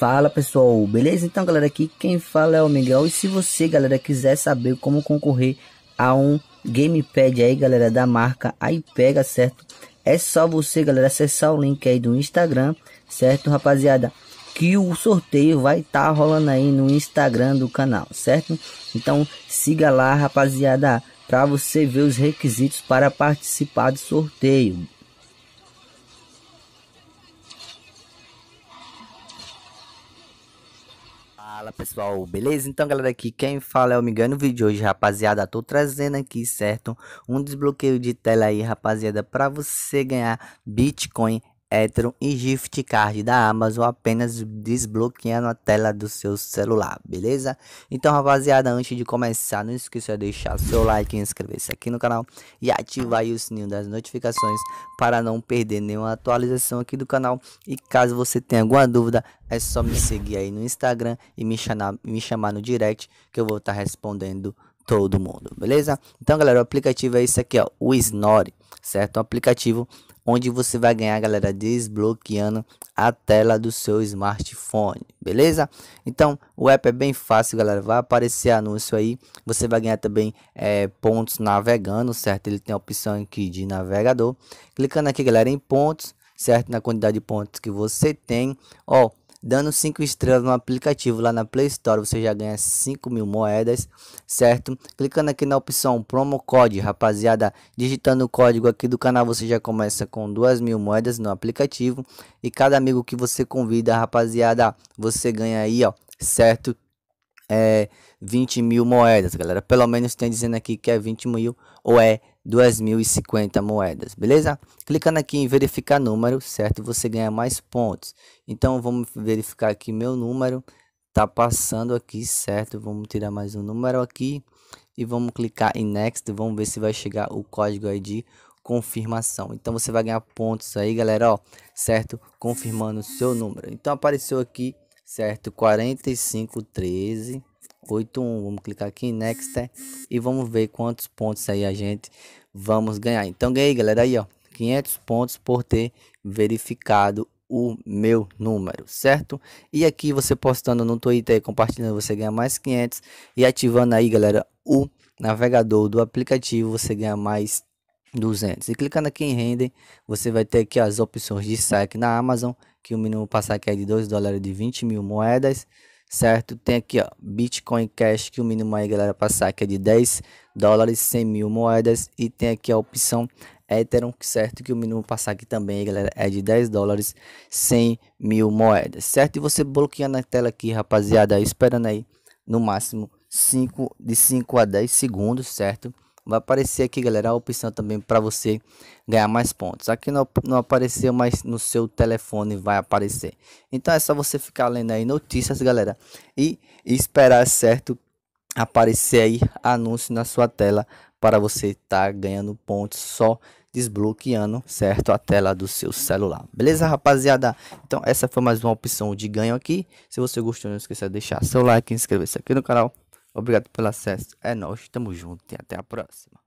Fala pessoal, beleza? Então galera, aqui quem fala é o Miguel e se você galera quiser saber como concorrer a um gamepad aí galera da marca aí pega certo? É só você galera acessar o link aí do Instagram, certo rapaziada? Que o sorteio vai estar tá rolando aí no Instagram do canal, certo? Então siga lá rapaziada para você ver os requisitos para participar do sorteio. Fala pessoal, beleza? Então galera, aqui quem fala é o Miguel no vídeo de hoje, rapaziada. Tô trazendo aqui, certo? Um desbloqueio de tela aí, rapaziada, pra você ganhar Bitcoin Ethereum e Gift Card da Amazon apenas desbloqueando a tela do seu celular, beleza? Então, rapaziada, antes de começar, não esqueça de deixar seu like, inscrever-se aqui no canal e ativar o sininho das notificações para não perder nenhuma atualização aqui do canal. E caso você tenha alguma dúvida, é só me seguir aí no Instagram e me chamar, me chamar no direct que eu vou estar tá respondendo todo mundo, beleza? Então, galera, o aplicativo é esse aqui, ó, o Snore, certo? Um aplicativo onde você vai ganhar, galera, desbloqueando a tela do seu smartphone, beleza? Então, o app é bem fácil, galera, vai aparecer anúncio aí, você vai ganhar também é, pontos navegando, certo? Ele tem a opção aqui de navegador, clicando aqui, galera, em pontos, certo? Na quantidade de pontos que você tem, ó, Dando 5 estrelas no aplicativo lá na Play Store, você já ganha 5 mil moedas, certo? Clicando aqui na opção Promo Code, rapaziada, digitando o código aqui do canal, você já começa com 2 mil moedas no aplicativo. E cada amigo que você convida, rapaziada, você ganha aí, ó, certo? é 20 mil moedas, galera. Pelo menos tem dizendo aqui que é 20 mil ou é 2.050 moedas, beleza? Clicando aqui em verificar número, certo? Você ganha mais pontos. Então, vamos verificar aqui meu número. Tá passando aqui, certo? Vamos tirar mais um número aqui. E vamos clicar em Next. Vamos ver se vai chegar o código aí de confirmação. Então, você vai ganhar pontos aí, galera, ó. Certo? Confirmando o seu número. Então, apareceu aqui certo? 4513 81. Vamos clicar aqui em Next é, e vamos ver quantos pontos aí a gente vamos ganhar. Então ganhei, galera, aí ó, 500 pontos por ter verificado o meu número, certo? E aqui você postando no Twitter e compartilhando, você ganha mais 500 e ativando aí, galera, o navegador do aplicativo, você ganha mais 200. E clicando aqui em render, você vai ter aqui as opções de saque na Amazon que o mínimo passar aqui é de 2 dólares de 20 mil moedas, certo? Tem aqui, ó, Bitcoin Cash, que o mínimo aí, galera, passar que é de 10 dólares, 100 mil moedas. E tem aqui a opção Ethereum, certo? Que o mínimo passar aqui também, galera, é de 10 dólares, 100 mil moedas, certo? E você bloqueia na tela aqui, rapaziada, esperando aí no máximo 5 de 5 a 10 segundos, certo? vai aparecer aqui, galera, a opção também para você ganhar mais pontos. Aqui não, não apareceu, mas no seu telefone vai aparecer. Então é só você ficar lendo aí notícias, galera, e esperar certo aparecer aí anúncio na sua tela para você estar tá ganhando pontos só desbloqueando, certo? A tela do seu celular. Beleza, rapaziada? Então, essa foi mais uma opção de ganho aqui. Se você gostou, não esqueça de deixar seu like, inscrever-se aqui no canal. Obrigado pelo acesso. É nós, tamo junto e até a próxima.